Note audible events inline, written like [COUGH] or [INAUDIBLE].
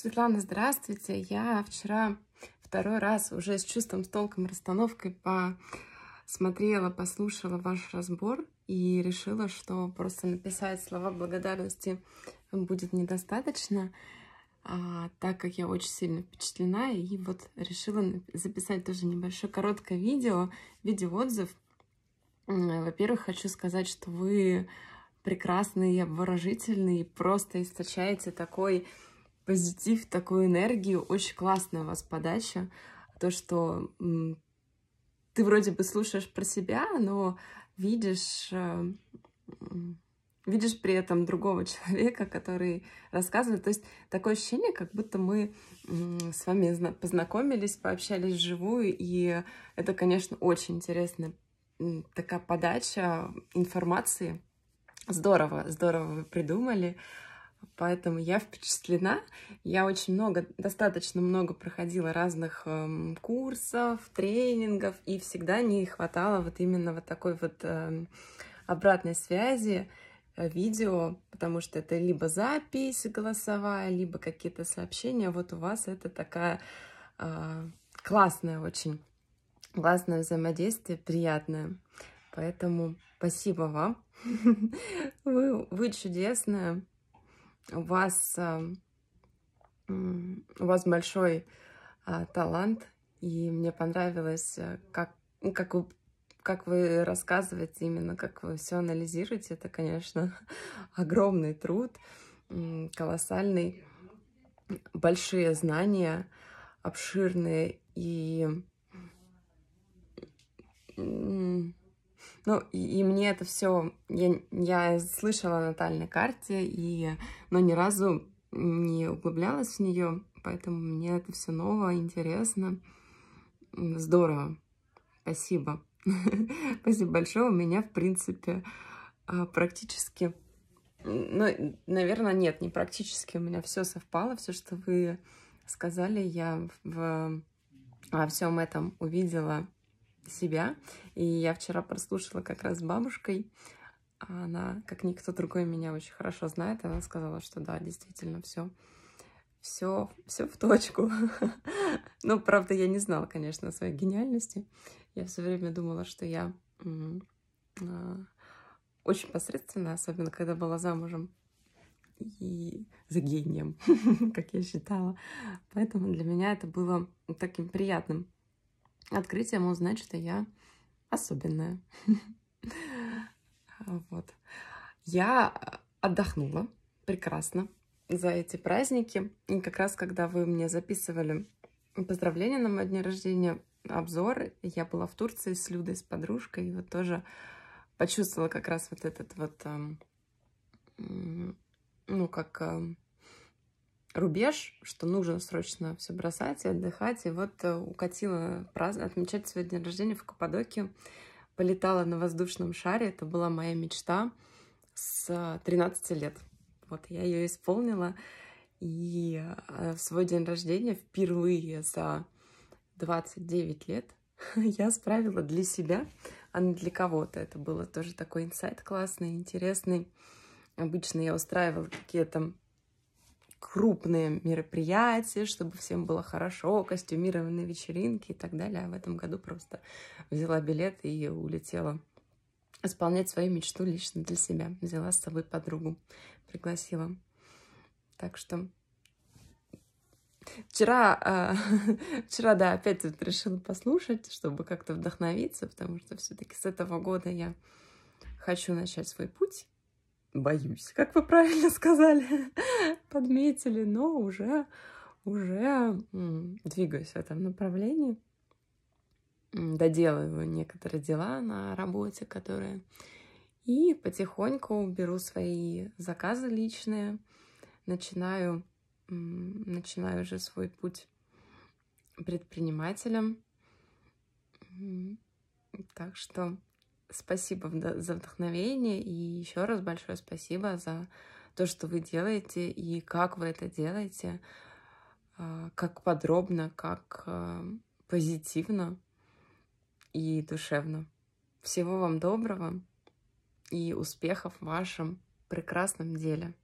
Светлана, здравствуйте. Я вчера второй раз уже с чувством, с толком, расстановкой посмотрела, послушала ваш разбор и решила, что просто написать слова благодарности будет недостаточно, а, так как я очень сильно впечатлена, и вот решила записать тоже небольшое короткое видео, видеоотзыв. Во-первых, хочу сказать, что вы прекрасный, обворожительный, просто источаете такой позитив, такую энергию. Очень классная у вас подача. То, что ты вроде бы слушаешь про себя, но видишь, э, видишь при этом другого [LAUGHS] человека, который рассказывает. То есть такое ощущение, как будто мы с вами познакомились, пообщались вживую, и это, конечно, очень интересная такая подача информации. Здорово, здорово вы придумали. Поэтому я впечатлена. Я очень много, достаточно много проходила разных э, курсов, тренингов, и всегда не хватало вот именно вот такой вот э, обратной связи э, видео, потому что это либо запись голосовая, либо какие-то сообщения. Вот у вас это такая э, классная очень, классное взаимодействие, приятное. Поэтому спасибо вам. [LAUGHS] Вы, вы чудесная у вас, э, у вас большой э, талант, и мне понравилось, э, как, ну, как вы как вы рассказываете, именно как вы все анализируете, это, конечно, [LAUGHS] огромный труд, колоссальный, большие знания, обширные и ну, и, и мне это все я, я слышала о натальной карте, и, но ни разу не углублялась в нее, поэтому мне это все ново, интересно. Здорово. Спасибо. [LAUGHS] Спасибо большое. У меня, в принципе, а, практически... Ну, наверное, нет, не практически. У меня все совпало, все, что вы сказали, я в... во всем этом увидела себя. И я вчера прослушала как раз с бабушкой. Она, как никто другой, меня очень хорошо знает. и Она сказала, что да, действительно, все все, все в точку. [LAUGHS] ну, правда, я не знала, конечно, о своей гениальности. Я все время думала, что я а, очень посредственна, особенно когда была замужем и за гением, [LAUGHS] как я считала. Поэтому для меня это было таким приятным открытием узнать, что я особенная. [LAUGHS] Вот. Я э, отдохнула прекрасно за эти праздники. И как раз, когда вы мне записывали поздравления на мой день рождения, обзор, я была в Турции с Людой, с подружкой, и вот тоже почувствовала как раз вот этот вот, эм, ну, как эм, рубеж, что нужно срочно все бросать и отдыхать. И вот э, укатила празд... отмечать свой день рождения в Каппадокию. Полетала на воздушном шаре. Это была моя мечта с 13 э, лет. Вот я ее исполнила. И э, в свой день рождения впервые за 29 лет [LAUGHS] я справила для себя, а не для кого-то. Это было тоже такой инсайт классный, интересный. Обычно я устраивала какие-то крупные мероприятия, чтобы всем было хорошо, костюмированные вечеринки и так далее. А в этом году просто взяла билет и улетела исполнять свою мечту лично для себя. Взяла с собой подругу, пригласила. Так что Вчера, э, [LAUGHS] вчера, да, опять вот решила послушать, чтобы как-то вдохновиться, потому что все-таки с этого года я хочу начать свой путь. Боюсь, как вы правильно сказали. [LAUGHS] подметили, но уже, уже двигаюсь в этом направлении. Доделываю некоторые дела на работе, которые... И потихоньку беру свои заказы личные, начинаю, начинаю уже свой путь предпринимателем. Так что спасибо за вдохновение и еще раз большое спасибо за то, что вы делаете и как вы это делаете, а, как подробно, как а, позитивно и душевно. Всего вам доброго и успехов в вашем прекрасном деле.